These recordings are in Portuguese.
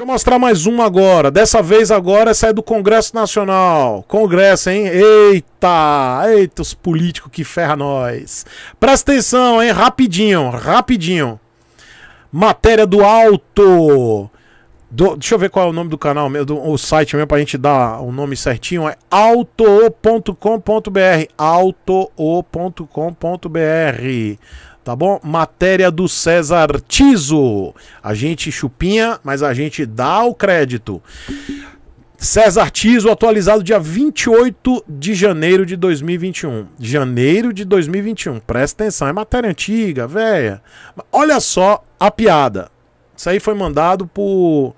Deixa eu mostrar mais uma agora. Dessa vez agora essa é do Congresso Nacional. Congresso, hein? Eita! Eita, os políticos que ferra nós. Presta atenção, hein? Rapidinho, rapidinho. Matéria do Alto. Do, deixa eu ver qual é o nome do canal, do, o site mesmo, pra gente dar o nome certinho. É autoo.com.br. autoo.com.br tá bom? Matéria do César Tiso. A gente chupinha, mas a gente dá o crédito. César Tiso, atualizado dia 28 de janeiro de 2021. Janeiro de 2021, presta atenção, é matéria antiga, velha. Olha só a piada. Isso aí foi mandado por.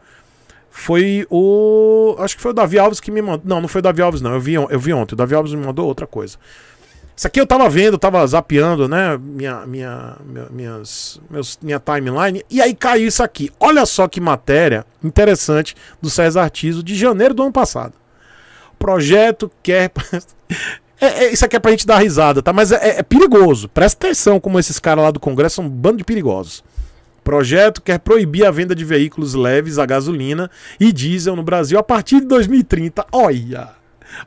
Foi o. Acho que foi o Davi Alves que me mandou. Não, não foi o Davi Alves, não. Eu vi, eu vi ontem. O Davi Alves me mandou outra coisa. Isso aqui eu tava vendo, tava zapeando, né? Minha, minha, minhas, meus, minha timeline. E aí caiu isso aqui. Olha só que matéria interessante do César Tiso de janeiro do ano passado. Projeto quer. é, é, isso aqui é pra gente dar risada, tá? Mas é, é, é perigoso. Presta atenção como esses caras lá do Congresso são um bando de perigosos. Projeto quer proibir a venda de veículos leves a gasolina e diesel no Brasil a partir de 2030. Olha!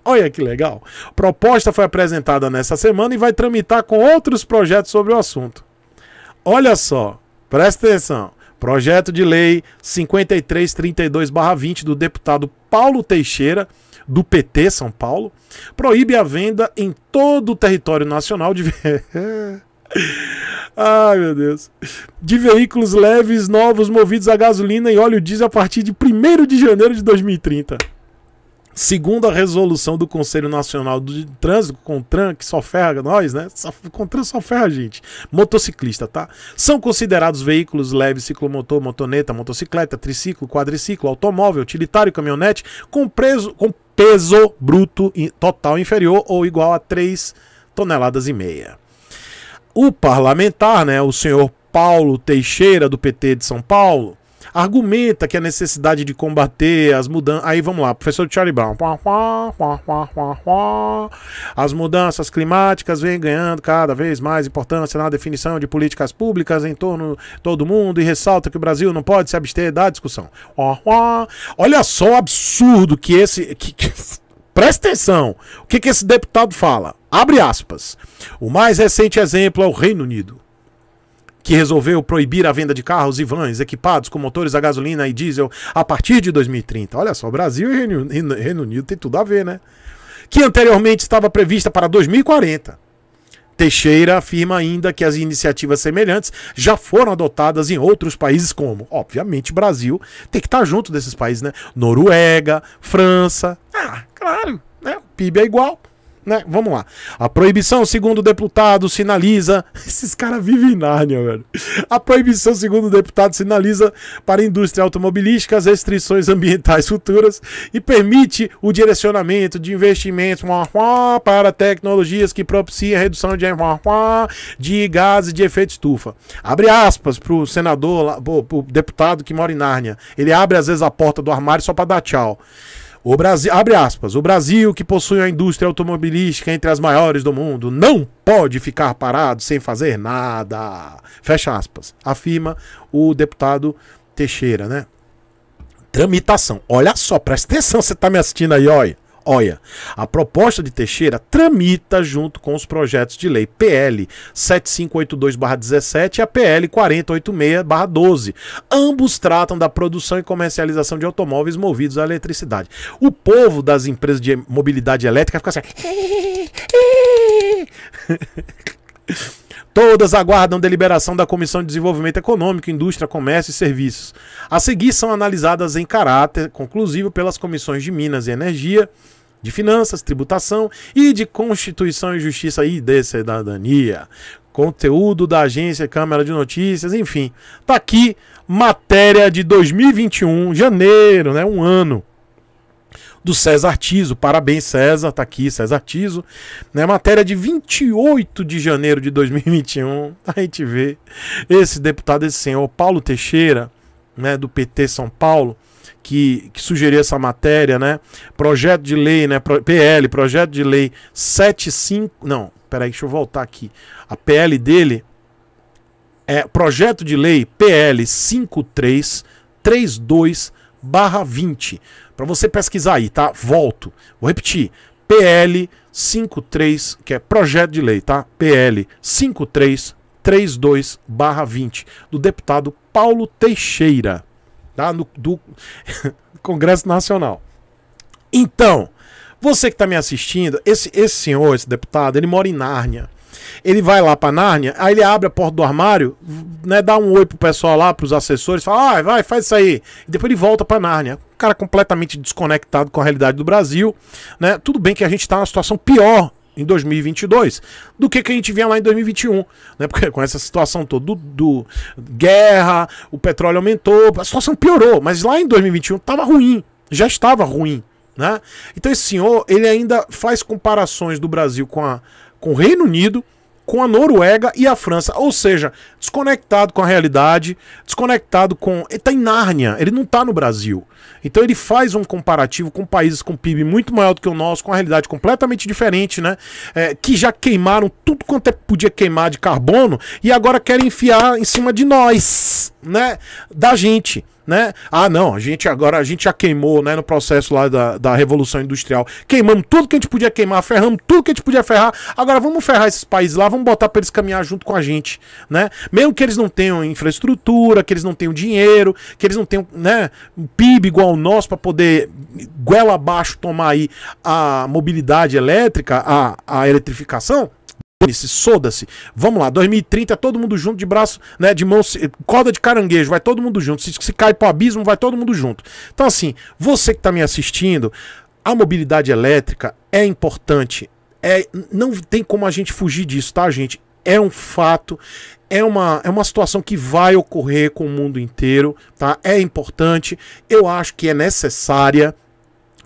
Olha que legal. Proposta foi apresentada nesta semana e vai tramitar com outros projetos sobre o assunto. Olha só, presta atenção. Projeto de lei 5332/20 do deputado Paulo Teixeira, do PT São Paulo, proíbe a venda em todo o território nacional de Ai, meu Deus. De veículos leves novos movidos a gasolina e óleo diesel a partir de 1 de janeiro de 2030. Segundo a resolução do Conselho Nacional de Trânsito, CONTRAN, que só ferra nós, né? com CONTRAN só ferra a gente. Motociclista, tá? São considerados veículos leves, ciclomotor, motoneta, motocicleta, triciclo, quadriciclo, automóvel, utilitário, caminhonete, com, preso, com peso bruto total inferior ou igual a 3 toneladas e meia. O parlamentar, né, o senhor Paulo Teixeira, do PT de São Paulo, argumenta que a necessidade de combater as mudanças. Aí vamos lá, professor Charlie Brown. As mudanças climáticas vêm ganhando cada vez mais importância na definição de políticas públicas em torno de todo mundo e ressalta que o Brasil não pode se abster da discussão. Olha só o absurdo que esse. Que, que... Presta atenção. O que, que esse deputado fala? Abre aspas. O mais recente exemplo é o Reino Unido que resolveu proibir a venda de carros e vans equipados com motores a gasolina e diesel a partir de 2030. Olha só, Brasil e Reino, Reino Unido tem tudo a ver, né? Que anteriormente estava prevista para 2040. Teixeira afirma ainda que as iniciativas semelhantes já foram adotadas em outros países, como, obviamente, Brasil tem que estar junto desses países, né? Noruega, França. Ah, claro, né? O PIB é igual né? Vamos lá. A proibição, segundo o deputado, sinaliza. Esses caras vivem Nárnia, velho. A proibição, segundo o deputado, sinaliza para a indústria automobilística as restrições ambientais futuras e permite o direcionamento de investimentos para tecnologias que propiciem a redução de, de gases de efeito estufa. Abre aspas para o senador, o deputado que mora em Nárnia. Ele abre às vezes a porta do armário só para dar tchau. O Brasil, abre aspas, o Brasil, que possui a indústria automobilística entre as maiores do mundo, não pode ficar parado sem fazer nada. Fecha aspas, afirma o deputado Teixeira, né? Tramitação. Olha só, presta atenção, você está me assistindo aí, olha. Olha, A proposta de Teixeira tramita junto com os projetos de lei PL 7582-17 e a PL 4086-12. Ambos tratam da produção e comercialização de automóveis movidos à eletricidade. O povo das empresas de mobilidade elétrica fica assim. Todas aguardam deliberação da Comissão de Desenvolvimento Econômico, Indústria, Comércio e Serviços. A seguir são analisadas em caráter conclusivo pelas comissões de Minas e Energia, de Finanças, Tributação e de Constituição e Justiça e de Cidadania. Conteúdo da agência Câmara de Notícias, enfim. Tá aqui matéria de 2021, janeiro, né, um ano do César Tiso. Parabéns, César, tá aqui, César Tiso. Né? Matéria de 28 de janeiro de 2021. A gente vê esse deputado, esse senhor Paulo Teixeira, né, do PT São Paulo, que, que sugeriu essa matéria, né? Projeto de lei, né? PL, projeto de lei 75. Não, peraí, deixa eu voltar aqui. A PL dele é projeto de lei PL 5332 barra 20 para você pesquisar aí, tá? Volto. Vou repetir. PL 53, que é projeto de lei, tá? PL 5332/20 do deputado Paulo Teixeira, tá? No, do Congresso Nacional. Então, você que está me assistindo, esse, esse senhor, esse deputado, ele mora em Nárnia. Ele vai lá pra Nárnia, aí ele abre a porta do armário, né? Dá um oi pro pessoal lá, pros assessores, fala, ah, vai, faz isso aí. E depois ele volta pra Nárnia. Um cara completamente desconectado com a realidade do Brasil, né? Tudo bem que a gente tá numa situação pior em 2022 do que que a gente vinha lá em 2021, né? Porque com essa situação toda do, do, guerra, o petróleo aumentou, a situação piorou, mas lá em 2021 tava ruim, já estava ruim, né? Então esse senhor, ele ainda faz comparações do Brasil com a com o Reino Unido com a Noruega e a França. Ou seja, desconectado com a realidade, desconectado com. Ele está em Nárnia, ele não está no Brasil. Então ele faz um comparativo com países com PIB muito maior do que o nosso, com a realidade completamente diferente, né? É, que já queimaram tudo quanto é, podia queimar de carbono e agora querem enfiar em cima de nós, né? Da gente né? Ah, não, a gente agora a gente já queimou, né, no processo lá da, da Revolução Industrial. Queimamos tudo que a gente podia queimar, ferramos tudo que a gente podia ferrar. Agora vamos ferrar esses países lá, vamos botar para eles caminhar junto com a gente, né? Mesmo que eles não tenham infraestrutura, que eles não tenham dinheiro, que eles não tenham, né, um PIB igual ao nosso para poder goela abaixo tomar aí a mobilidade elétrica, a, a eletrificação. Dane-se, soda-se. Vamos lá, 2030, é todo mundo junto de braço, né? De mão, corda de caranguejo, vai todo mundo junto. Se, se cai pro abismo, vai todo mundo junto. Então, assim, você que tá me assistindo, a mobilidade elétrica é importante. É, não tem como a gente fugir disso, tá, gente? É um fato, é uma, é uma situação que vai ocorrer com o mundo inteiro, tá? É importante, eu acho que é necessária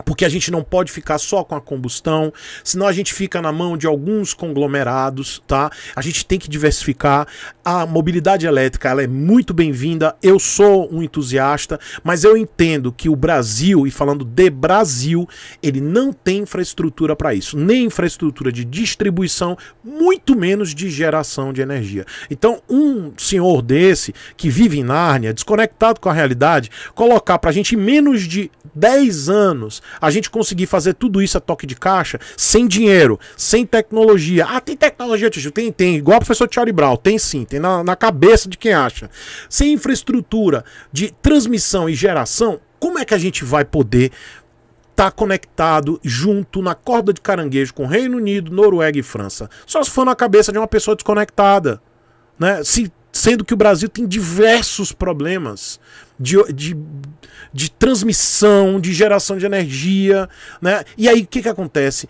porque a gente não pode ficar só com a combustão, senão a gente fica na mão de alguns conglomerados, tá? A gente tem que diversificar. A mobilidade elétrica, ela é muito bem-vinda. Eu sou um entusiasta, mas eu entendo que o Brasil, e falando de Brasil, ele não tem infraestrutura para isso, nem infraestrutura de distribuição, muito menos de geração de energia. Então, um senhor desse que vive em Nárnia, desconectado com a realidade, colocar para a gente menos de 10 anos a gente conseguir fazer tudo isso a toque de caixa, sem dinheiro, sem tecnologia. Ah, tem tecnologia, tio? Tem, tem. Igual o professor Charlie Brown, tem sim, tem na, na cabeça de quem acha. Sem infraestrutura de transmissão e geração, como é que a gente vai poder estar tá conectado junto na corda de caranguejo com Reino Unido, Noruega e França. Só se for na cabeça de uma pessoa desconectada. Né? Se sendo que o Brasil tem diversos problemas de, de, de transmissão, de geração de energia, né? E aí o que, que acontece?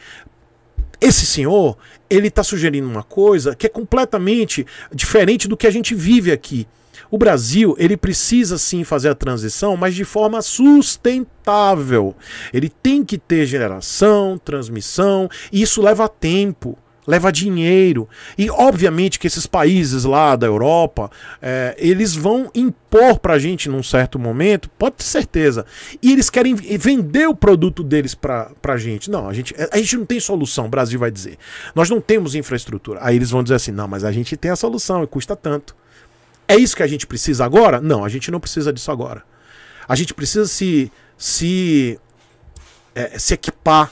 Esse senhor, ele está sugerindo uma coisa que é completamente diferente do que a gente vive aqui. O Brasil, ele precisa sim fazer a transição, mas de forma sustentável. Ele tem que ter geração, transmissão, e isso leva tempo leva dinheiro. E obviamente que esses países lá da Europa, é, eles vão impor pra gente num certo momento, pode ter certeza. E eles querem vender o produto deles pra, a gente. Não, a gente, a gente não tem solução, o Brasil vai dizer. Nós não temos infraestrutura. Aí eles vão dizer assim: não, mas a gente tem a solução e custa tanto. É isso que a gente precisa agora? Não, a gente não precisa disso agora. A gente precisa se, se, é, se equipar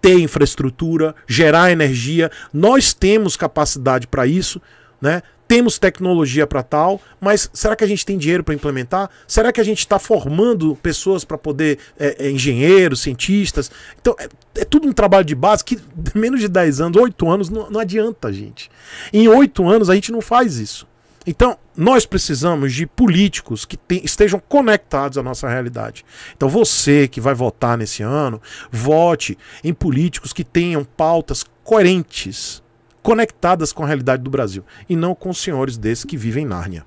ter infraestrutura, gerar energia. Nós temos capacidade para isso, né? Temos tecnologia para tal, mas será que a gente tem dinheiro para implementar? Será que a gente está formando pessoas para poder, é, é, engenheiros, cientistas? Então, é, é, tudo um trabalho de base que menos de 10 anos, 8 anos, não, não adianta, gente. Em 8 anos a gente não faz isso. Então, nós precisamos de políticos que te, estejam conectados à nossa realidade. Então, você que vai votar nesse ano, vote em políticos que tenham pautas coerentes, conectadas com a realidade do Brasil, e não com senhores desses que vivem em Nárnia.